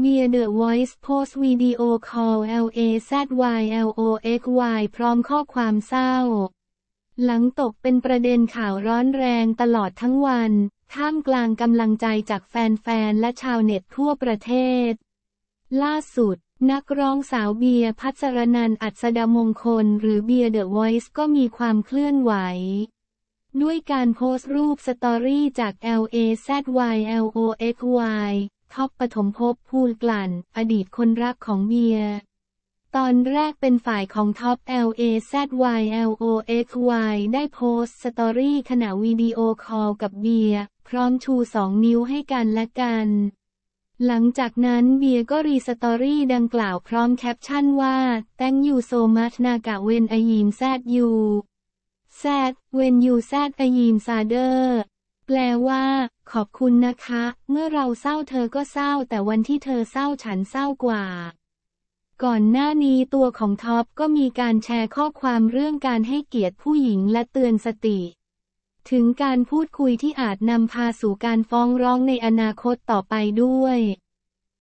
เมียเดอะวอยซ์โพสวิดีโอคอล LAZYLOXY พร้อมข้อความเศร้า หลังตกเป็นประเด็นข่าวร้อนแรงตลอดทั้งวันท่ามกลางกำลังใจจากแฟนๆและชาวเน็ตทั่วประเทศ ล่าสุด นักร้องสาวเบียร์พัชรนันอัศดามงคลหรือเบียร์เดอะวอยซ์ก็มีความเคลื่อนไหว ด้วยการโพสต์รูปสตอรี่จาก LAZYLOXY ท็อปปฐมภพพูลกลั่น อดีตคนรักของเมียตอนแรกเป็นฝ่ายของท็อป LAZYLOXY ได้โพสต์สตอรี่ขณะวิดีโอคอลกับเบียร์ พร้อมชูสองนิ้วให้กันและกัน หลังจากนั้นเบียร์ก็รีสตอรี่ดังกล่าวพร้อมแคปชั่นว่า Thank you so much นากะเวนอยีมแซดยูแซดเวนยูแซดอยีมซาเดอร์แปลว่า ขอบคุณนะคะ เมื่อเราเศร้าเธอก็เศร้า แต่วันที่เธอเศร้าฉันเศร้ากว่า ก่อนหน้านี้ตัวของท็อปก็มีการแชร์ข้อความเรื่องการให้เกียรติผู้หญิงและเตือนสติ ถึงการพูดคุยที่อาจนำพาสู่การฟ้องร้องในอนาคตต่อไปด้วย